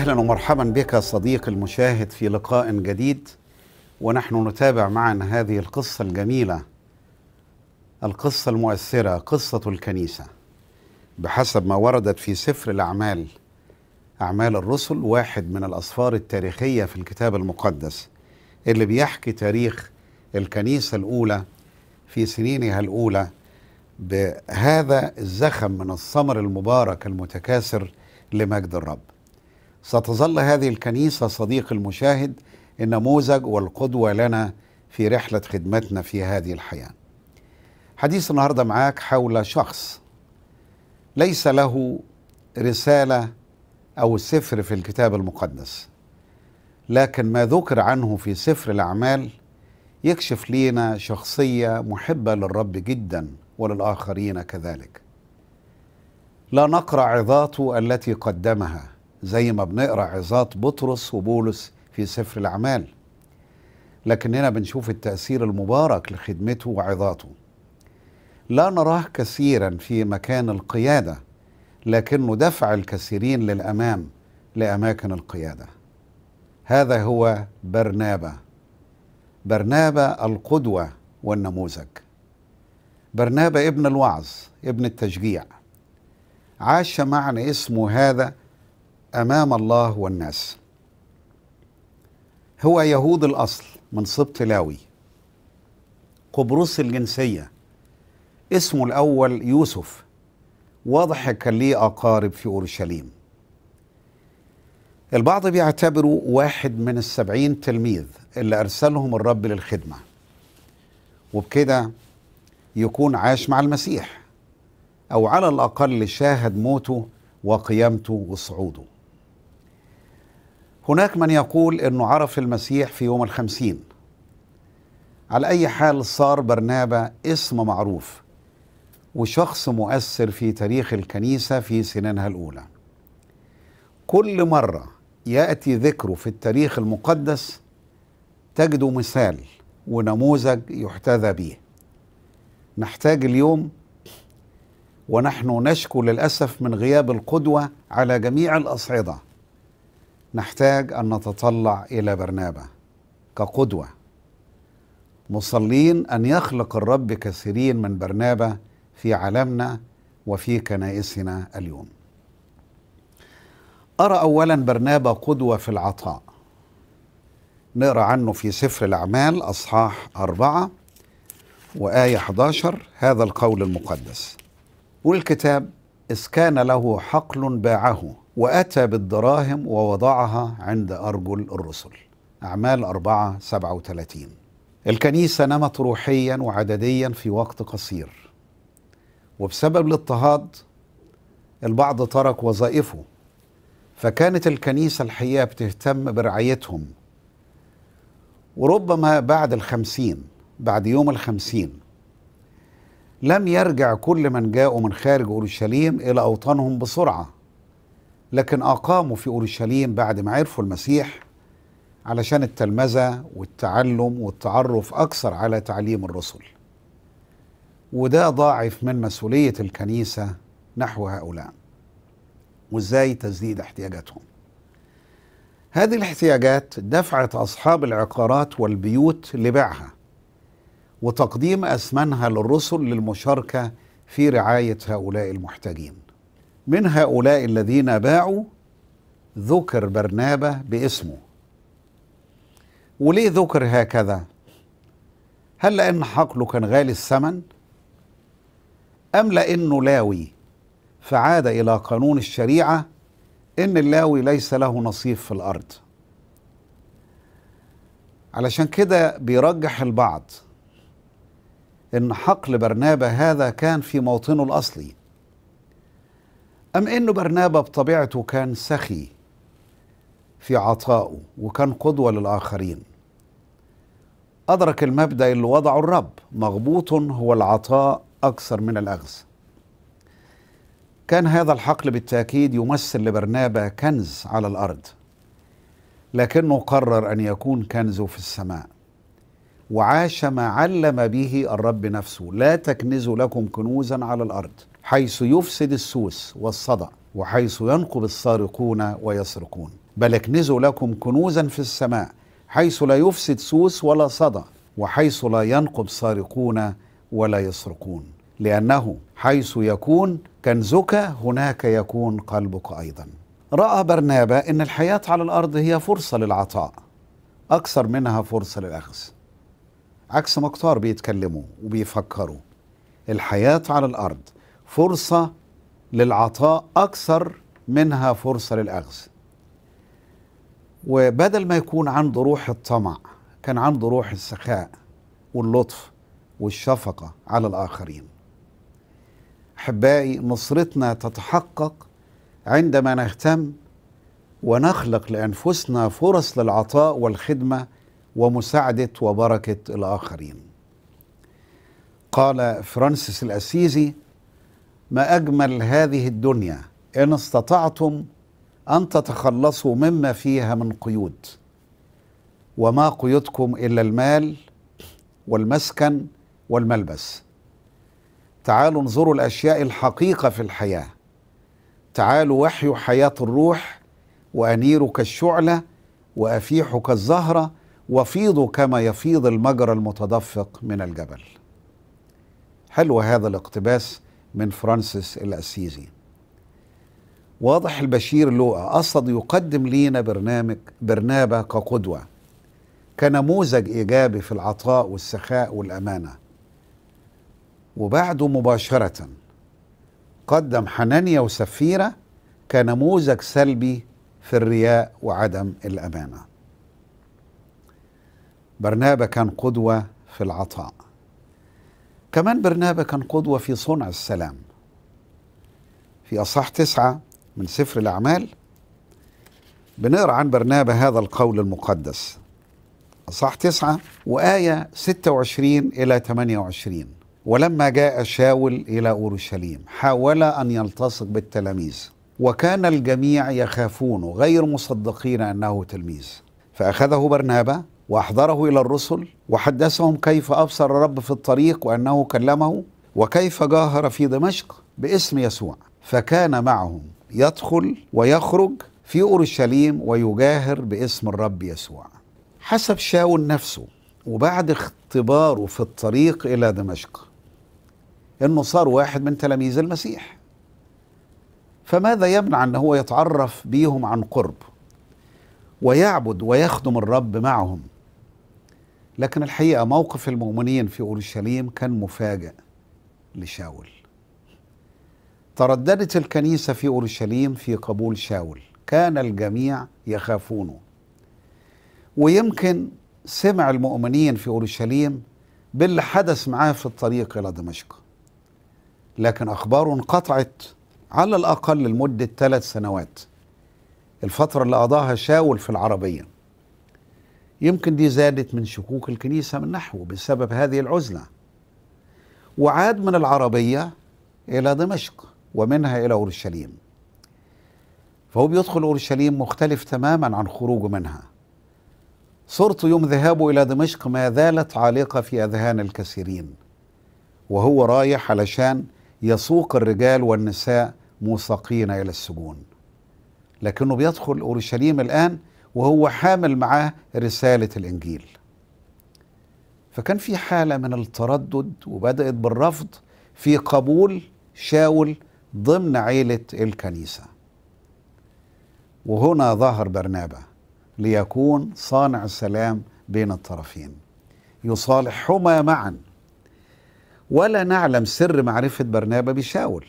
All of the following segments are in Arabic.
اهلا ومرحبا بك صديقي المشاهد في لقاء جديد ونحن نتابع معا هذه القصه الجميله القصه المؤثره قصه الكنيسه بحسب ما وردت في سفر الاعمال اعمال الرسل واحد من الاسفار التاريخيه في الكتاب المقدس اللي بيحكي تاريخ الكنيسه الاولى في سنينها الاولى بهذا الزخم من الثمر المبارك المتكاثر لمجد الرب ستظل هذه الكنيسة صديق المشاهد النموذج والقدوة لنا في رحلة خدمتنا في هذه الحياة حديث النهاردة معاك حول شخص ليس له رسالة أو سفر في الكتاب المقدس لكن ما ذكر عنه في سفر الأعمال يكشف لينا شخصية محبة للرب جدا وللآخرين كذلك لا نقرأ عظاته التي قدمها زي ما بنقرا عظات بطرس وبولس في سفر الاعمال لكننا بنشوف التاثير المبارك لخدمته وعظاته لا نراه كثيرا في مكان القياده لكنه دفع الكثيرين للامام لاماكن القياده هذا هو برنابا برنابا القدوه والنموذج برنابا ابن الوعظ ابن التشجيع عاش معنى اسمه هذا امام الله والناس هو يهود الاصل من سبط لاوي قبرص الجنسيه اسمه الاول يوسف واضح كان ليه اقارب في اورشليم البعض بيعتبره واحد من السبعين تلميذ اللي ارسلهم الرب للخدمه وبكده يكون عاش مع المسيح او على الاقل شاهد موته وقيامته وصعوده هناك من يقول أنه عرف المسيح في يوم الخمسين على أي حال صار برنابا اسم معروف وشخص مؤثر في تاريخ الكنيسة في سنينها الأولى كل مرة يأتي ذكره في التاريخ المقدس تجد مثال ونموذج يحتذى به نحتاج اليوم ونحن نشكو للأسف من غياب القدوة على جميع الأصعدة نحتاج ان نتطلع الى برنابه كقدوه مصلين ان يخلق الرب كثيرين من برنابه في عالمنا وفي كنائسنا اليوم ارى اولا برنابه قدوه في العطاء نقرا عنه في سفر الاعمال اصحاح اربعه وايه 11 هذا القول المقدس والكتاب اذ كان له حقل باعه وأتى بالدراهم ووضعها عند أرجل الرسل أعمال 4 37 الكنيسة نمت روحيا وعدديا في وقت قصير وبسبب الاضطهاد البعض ترك وظائفه فكانت الكنيسة الحقيقة بتهتم برعايتهم وربما بعد الخمسين بعد يوم الخمسين لم يرجع كل من جاءوا من خارج أورشليم إلى أوطانهم بسرعة لكن أقاموا في أورشليم بعد ما عرفوا المسيح علشان التلمذة والتعلم والتعرف أكثر على تعليم الرسل وده ضاعف من مسؤولية الكنيسة نحو هؤلاء وإزاي تسديد احتياجاتهم هذه الاحتياجات دفعت أصحاب العقارات والبيوت لبيعها وتقديم أثمنها للرسل للمشاركة في رعاية هؤلاء المحتاجين من هؤلاء الذين باعوا ذكر برنابة باسمه وليه ذكر هكذا هل لأن حقله كان غالي الثمن أم لأنه لاوي فعاد إلى قانون الشريعة إن اللاوي ليس له نصيب في الأرض علشان كده بيرجح البعض إن حقل برنابة هذا كان في موطنه الأصلي أم إنه برنابا بطبيعته كان سخي في عطائه وكان قدوة للآخرين أدرك المبدأ اللي وضعه الرب مغبوط هو العطاء أكثر من الأخذ كان هذا الحقل بالتأكيد يمثل لبرنابا كنز على الأرض لكنه قرر أن يكون كنزه في السماء وعاش ما علم به الرب نفسه لا تكنزوا لكم كنوزا على الأرض حيث يفسد السوس والصدأ وحيث ينقب السارقون ويسرقون بل اكنزوا لكم كنوزا في السماء حيث لا يفسد سوس ولا صدا وحيث لا ينقب سارقون ولا يسرقون لأنه حيث يكون كنزك هناك يكون قلبك أيضا رأى برنابا أن الحياة على الأرض هي فرصة للعطاء أكثر منها فرصة للأخذ عكس ما كتار بيتكلموا وبيفكروا الحياة على الأرض فرصة للعطاء أكثر منها فرصة للأخذ وبدل ما يكون عنده روح الطمع كان عنده روح السخاء واللطف والشفقة على الآخرين أحبائي نصرتنا تتحقق عندما نهتم ونخلق لأنفسنا فرص للعطاء والخدمة ومساعدة وبركة الآخرين قال فرانسيس الأسيزي ما اجمل هذه الدنيا ان استطعتم ان تتخلصوا مما فيها من قيود وما قيودكم الا المال والمسكن والملبس تعالوا انظروا الاشياء الحقيقه في الحياه تعالوا وحيوا حياه الروح وانيروا كالشعله وافيحوا كالزهره وفيضوا كما يفيض المجرى المتدفق من الجبل حلو هذا الاقتباس من فرانسيس الأسيزي واضح البشير لوقا قصد يقدم لينا برنامج برنابة كقدوة كنموذج إيجابي في العطاء والسخاء والأمانة وبعده مباشرة قدم حنانيا وسفيرة كنموذج سلبي في الرياء وعدم الأمانة برنابة كان قدوة في العطاء كمان برنابا كان قدوة في صنع السلام في أصح تسعة من سفر الأعمال بنقرأ عن برنابا هذا القول المقدس أصح تسعة وآية 26 إلى 28 ولما جاء شاول إلى أورشليم حاول أن يلتصق بالتلاميذ وكان الجميع يخافون غير مصدقين أنه تلميذ فأخذه برنابا وأحضره إلى الرسل وحدثهم كيف أبصر الرب في الطريق وأنه كلمه وكيف جاهر في دمشق باسم يسوع فكان معهم يدخل ويخرج في أورشليم ويجاهر باسم الرب يسوع حسب شاول نفسه وبعد اختباره في الطريق إلى دمشق أنه صار واحد من تلاميذ المسيح فماذا يمنع أن هو يتعرف بيهم عن قرب ويعبد ويخدم الرب معهم لكن الحقيقة موقف المؤمنين في أورشليم كان مفاجئ لشاول ترددت الكنيسة في أورشليم في قبول شاول كان الجميع يخافونه ويمكن سمع المؤمنين في أورشليم باللي حدث معاه في الطريق إلى دمشق لكن أخباره انقطعت على الأقل لمدة ثلاث سنوات الفترة اللي قضاها شاول في العربية يمكن دي زادت من شكوك الكنيسة من نحو بسبب هذه العزلة وعاد من العربية إلى دمشق ومنها إلى أورشليم فهو بيدخل أورشليم مختلف تماما عن خروجه منها صورته يوم ذهابه إلى دمشق ما زالت عالقة في أذهان الكثيرين وهو رايح علشان يسوق الرجال والنساء موثقين إلى السجون لكنه بيدخل أورشليم الآن وهو حامل معاه رسالة الإنجيل فكان في حالة من التردد وبدأت بالرفض في قبول شاول ضمن عيلة الكنيسة وهنا ظهر برنابة ليكون صانع السلام بين الطرفين يصالحهما معا ولا نعلم سر معرفة برنابة بشاول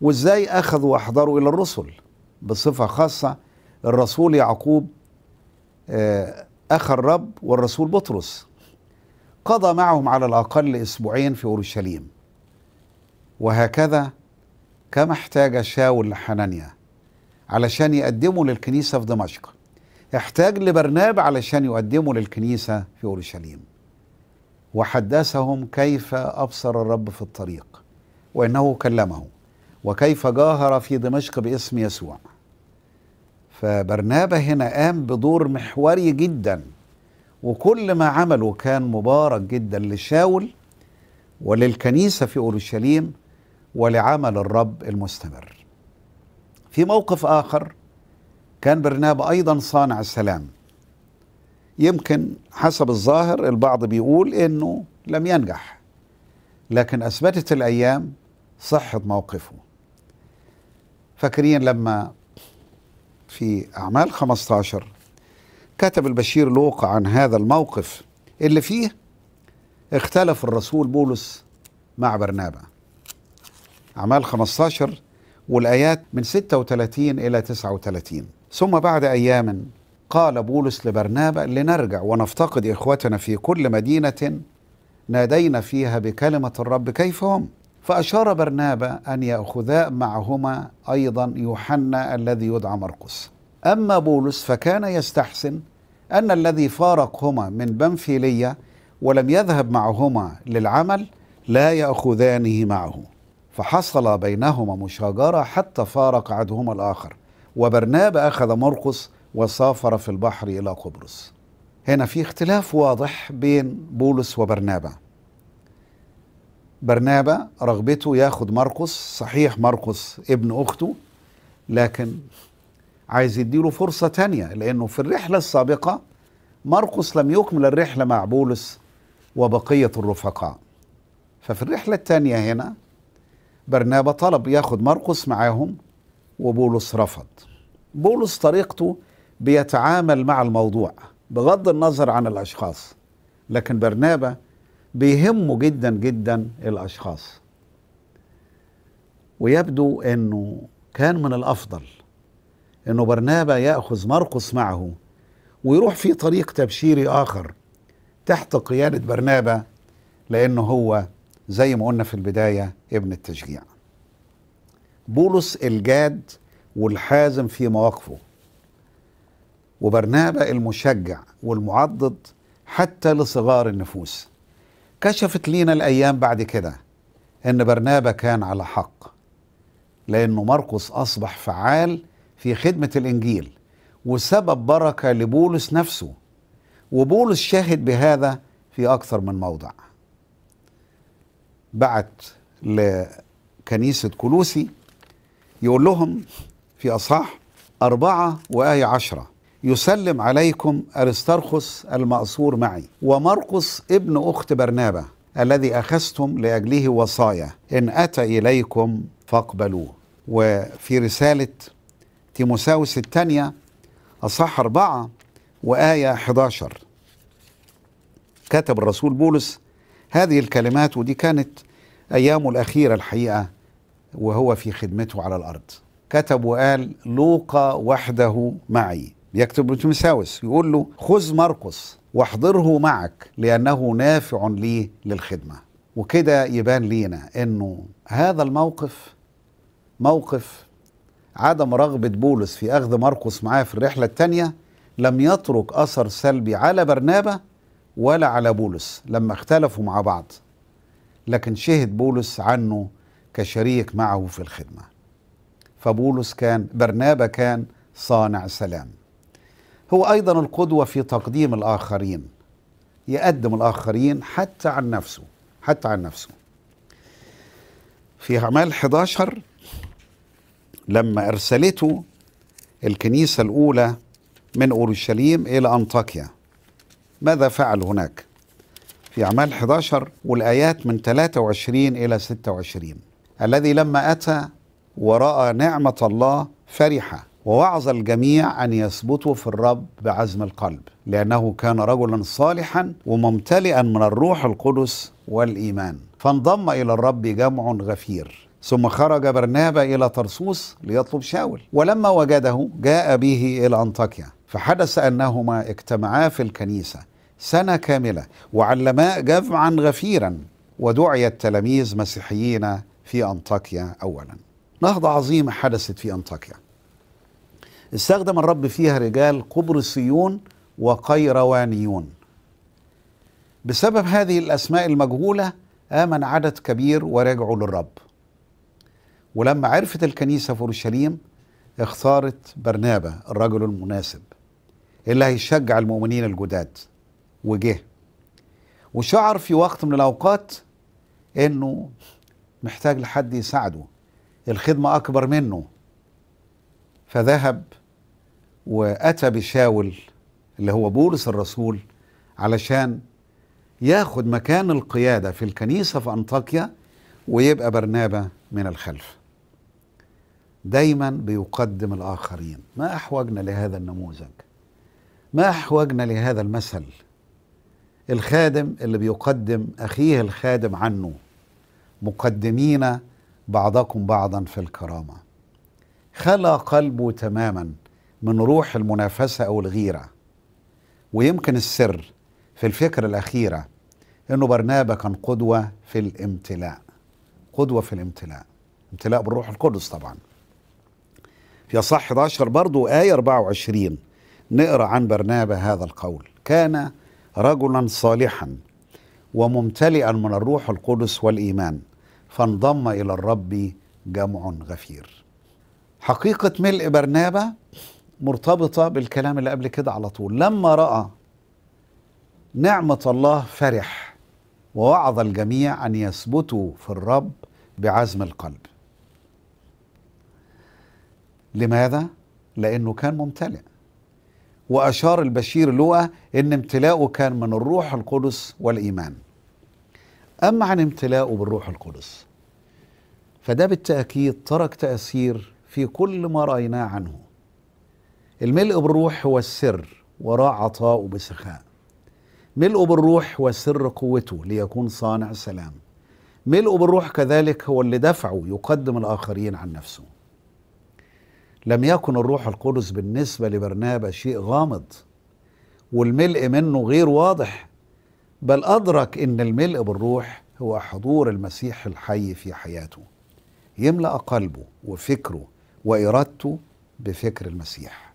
وازاي أخذوا وأحضروا إلى الرسل بصفة خاصة الرسول يعقوب آه، أخ الرب والرسول بطرس قضى معهم على الأقل أسبوعين في أورشليم وهكذا كما احتاج شاول لحنانيا علشان يقدمه للكنيسة في دمشق احتاج لبرناب علشان يقدمه للكنيسة في أورشليم وحدثهم كيف أبصر الرب في الطريق وإنه كلمه وكيف جاهر في دمشق باسم يسوع فبرنابا هنا قام بدور محوري جدا وكل ما عمله كان مبارك جدا لشاول وللكنيسة في أورشليم ولعمل الرب المستمر في موقف آخر كان برنابا أيضا صانع السلام يمكن حسب الظاهر البعض بيقول أنه لم ينجح لكن أثبتت الأيام صحة موقفه فاكرين لما في أعمال 15 كتب البشير لوقا عن هذا الموقف اللي فيه اختلف الرسول بولس مع برنابا أعمال 15 والآيات من 36 إلى 39 ثم بعد أيام قال بولس لبرنابا لنرجع ونفتقد إخوتنا في كل مدينة نادينا فيها بكلمة الرب كيف هم فأشار برنابا أن يأخذا معهما أيضا يوحنا الذي يدعى مرقس أما بولس فكان يستحسن أن الذي فارقهما من بنفيلية ولم يذهب معهما للعمل لا يأخذانه معه فحصل بينهما مشاجرة حتى فارق عدهما الآخر وبرنابا أخذ مرقس وسافر في البحر إلى قبرص هنا في اختلاف واضح بين بولس وبرنابا برنابا رغبته ياخد مرقس صحيح مرقس ابن اخته لكن عايز يديله فرصه تانية لانه في الرحله السابقه مرقس لم يكمل الرحله مع بولس وبقيه الرفقاء ففي الرحله الثانيه هنا برنابا طلب ياخد مرقس معاهم وبولس رفض بولس طريقته بيتعامل مع الموضوع بغض النظر عن الاشخاص لكن برنابا بيهمه جدا جدا الاشخاص ويبدو انه كان من الافضل انه برنابا ياخذ مرقس معه ويروح في طريق تبشيري اخر تحت قياده برنابا لانه هو زي ما قلنا في البدايه ابن التشجيع بولس الجاد والحازم في مواقفه وبرنابا المشجع والمعضد حتى لصغار النفوس كشفت لينا الأيام بعد كده أن برنابا كان على حق لأنه مرقس أصبح فعال في خدمة الإنجيل وسبب بركة لبولس نفسه وبولس شاهد بهذا في أكثر من موضع بعت لكنيسة كلوسي يقول لهم في أصحاح أربعة وآية عشرة يسلم عليكم أرسترخس المأسور معي ومرقس ابن أخت برنابة الذي أخذتم لأجله وصايا إن أتى إليكم فاقبلوه وفي رسالة تيموساوس الثانية أصح أربعة وآية 11 كتب الرسول بولس هذه الكلمات ودي كانت أيامه الأخيرة الحقيقة وهو في خدمته على الأرض كتب وقال لوقا وحده معي يكتب بتمساوس يقول له خذ مرقس واحضره معك لأنه نافع لي للخدمة وكده يبان لينا أنه هذا الموقف موقف عدم رغبة بولس في أخذ مرقس معاه في الرحلة الثانيه لم يترك أثر سلبي على برنابة ولا على بولس لما اختلفوا مع بعض لكن شهد بولس عنه كشريك معه في الخدمة فبولس كان برنابة كان صانع سلام هو أيضا القدوة في تقديم الآخرين يقدم الآخرين حتى عن نفسه حتى عن نفسه في أعمال 11 لما أرسلته الكنيسة الأولى من أورشليم إلى أنطاكيا ماذا فعل هناك؟ في أعمال 11 والآيات من 23 إلى 26 الذي لما أتى ورأى نعمة الله فرح ووعظ الجميع أن يثبتوا في الرب بعزم القلب لأنه كان رجلا صالحا وممتلئا من الروح القدس والإيمان فانضم إلى الرب جمع غفير ثم خرج برنابا إلى طرسوس ليطلب شاول ولما وجده جاء به إلى أنطاكيا فحدث أنهما اجتمعا في الكنيسة سنة كاملة وعلما جمعا غفيرا ودعي التلاميذ مسيحيين في أنطاكيا أولا نهضة عظيمة حدثت في أنطاكيا استخدم الرب فيها رجال قبرصيون وقيروانيون بسبب هذه الأسماء المجهولة آمن عدد كبير ورجعوا للرب ولما عرفت الكنيسة في أورشليم اختارت برنابة الرجل المناسب اللي هيشجع المؤمنين الجداد وجه وشعر في وقت من الأوقات إنه محتاج لحد يساعده الخدمة أكبر منه فذهب واتى بشاول اللي هو بولس الرسول علشان ياخد مكان القياده في الكنيسه في انطاكيا ويبقى برنابه من الخلف دايما بيقدم الاخرين ما احوجنا لهذا النموذج ما احوجنا لهذا المثل الخادم اللي بيقدم اخيه الخادم عنه مقدمين بعضكم بعضا في الكرامه خلى قلبه تماما من روح المنافسة أو الغيرة ويمكن السر في الفكرة الأخيرة أنه برنابا كان قدوة في الامتلاء قدوة في الامتلاء امتلاء بالروح القدس طبعا في أصح 11 برضو آية 24 نقرأ عن برنابا هذا القول كان رجلا صالحا وممتلئا من الروح القدس والإيمان فانضم إلى الرب جمع غفير حقيقة ملء برنابا مرتبطة بالكلام اللي قبل كده على طول لما رأى نعمة الله فرح ووعظ الجميع أن يثبتوا في الرب بعزم القلب لماذا؟ لأنه كان ممتلئ وأشار البشير لوقا أن امتلاؤه كان من الروح القدس والإيمان أما عن امتلاؤه بالروح القدس فده بالتأكيد ترك تأثير في كل ما رأيناه عنه الملء بالروح هو السر وراء عطاءه بسخاء ملء بالروح هو سر قوته ليكون صانع سلام ملء بالروح كذلك هو اللي دفعه يقدم الآخرين عن نفسه لم يكن الروح القدس بالنسبة لبرنابا شيء غامض والملء منه غير واضح بل أدرك إن الملء بالروح هو حضور المسيح الحي في حياته يملأ قلبه وفكره وإرادته بفكر المسيح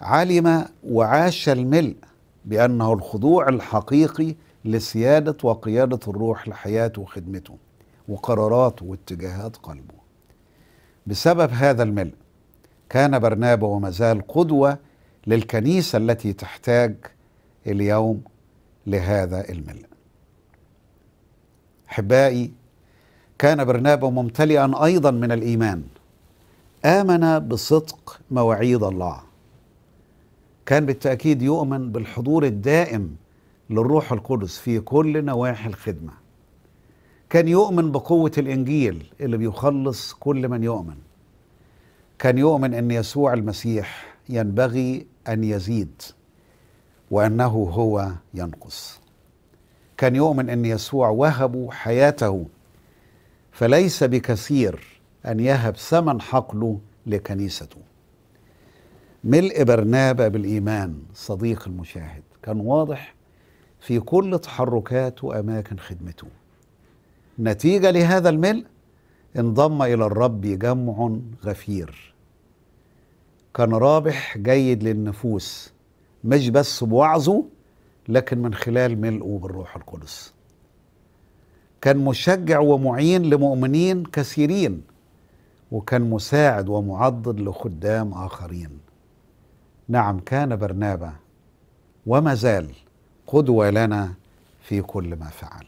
علم وعاش الملء بأنه الخضوع الحقيقي لسيادة وقيادة الروح لحياته وخدمته وقراراته واتجاهات قلبه بسبب هذا الملء كان برنابا وما زال قدوة للكنيسة التي تحتاج اليوم لهذا الملء احبائي كان برنابا ممتلئا ايضا من الايمان امن بصدق مواعيد الله كان بالتأكيد يؤمن بالحضور الدائم للروح القدس في كل نواحي الخدمة كان يؤمن بقوة الإنجيل اللي بيخلص كل من يؤمن كان يؤمن أن يسوع المسيح ينبغي أن يزيد وأنه هو ينقص كان يؤمن أن يسوع وهب حياته فليس بكثير أن يهب ثمن حقله لكنيسته ملء برنابا بالإيمان صديق المشاهد كان واضح في كل تحركاته وأماكن خدمته نتيجة لهذا الملء انضم إلى الرب جمع غفير كان رابح جيد للنفوس مش بس بوعظه لكن من خلال ملئه بالروح القدس كان مشجع ومعين لمؤمنين كثيرين وكان مساعد ومعضد لخدام آخرين نعم كان برنابا وما زال قدوة لنا في كل ما فعل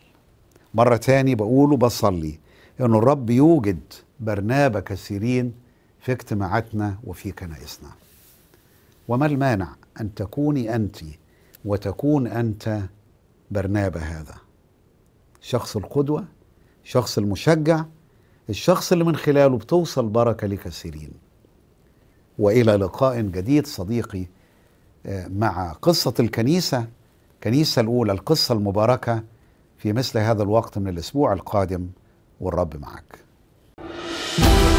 مرة تاني بقول وبصلي أن الرب يوجد برنابا كثيرين في اجتماعاتنا وفي كنائسنا وما المانع أن تكوني أنت وتكون أنت برنابا هذا شخص القدوة شخص المشجع الشخص اللي من خلاله بتوصل بركة لكثيرين والى لقاء جديد صديقي آه، مع قصه الكنيسه الكنيسه الاولى القصه المباركه في مثل هذا الوقت من الاسبوع القادم والرب معك. thank you